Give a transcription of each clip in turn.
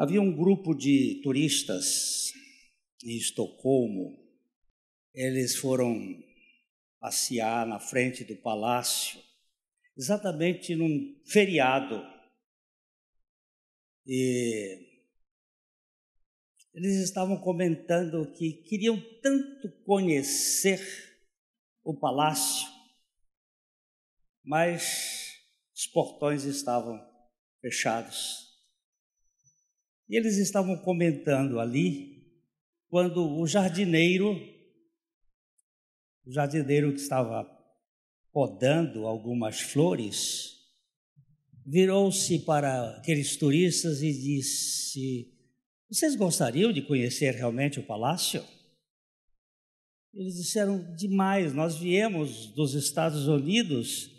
Havia um grupo de turistas em Estocolmo. Eles foram passear na frente do palácio, exatamente num feriado. E eles estavam comentando que queriam tanto conhecer o palácio, mas os portões estavam fechados. E eles estavam comentando ali quando o jardineiro, o jardineiro que estava podando algumas flores, virou-se para aqueles turistas e disse: Vocês gostariam de conhecer realmente o palácio? Eles disseram: Demais, nós viemos dos Estados Unidos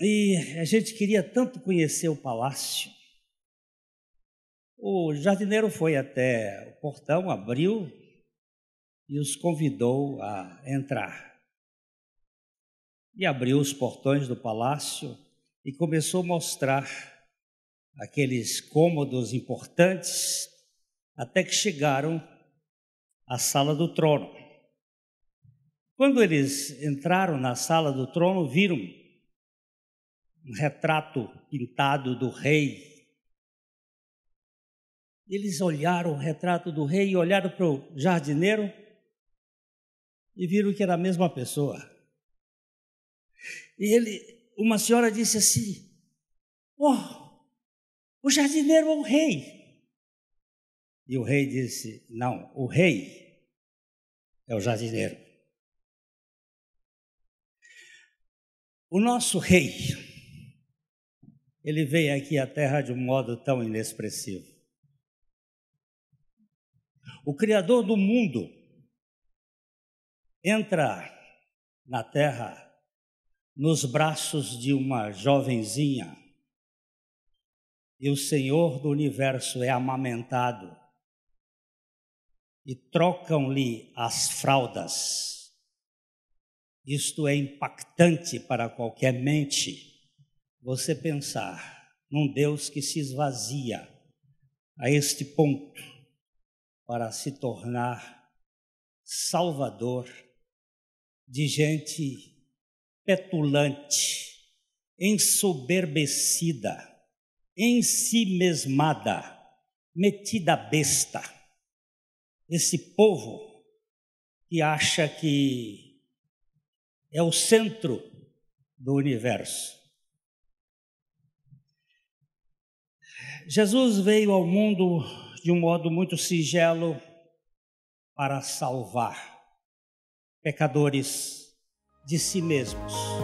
e a gente queria tanto conhecer o palácio. O jardineiro foi até o portão, abriu e os convidou a entrar. E abriu os portões do palácio e começou a mostrar aqueles cômodos importantes até que chegaram à sala do trono. Quando eles entraram na sala do trono, viram um retrato pintado do rei eles olharam o retrato do rei e olharam para o jardineiro e viram que era a mesma pessoa. E ele, uma senhora disse assim: Oh, o jardineiro é o rei. E o rei disse: Não, o rei é o jardineiro. O nosso rei, ele veio aqui à terra de um modo tão inexpressivo o Criador do mundo, entra na terra nos braços de uma jovenzinha e o Senhor do universo é amamentado e trocam-lhe as fraldas. Isto é impactante para qualquer mente. Você pensar num Deus que se esvazia a este ponto para se tornar salvador de gente petulante, ensoberbecida, em si mesmada, metida besta. Esse povo que acha que é o centro do universo. Jesus veio ao mundo de um modo muito singelo para salvar pecadores de si mesmos.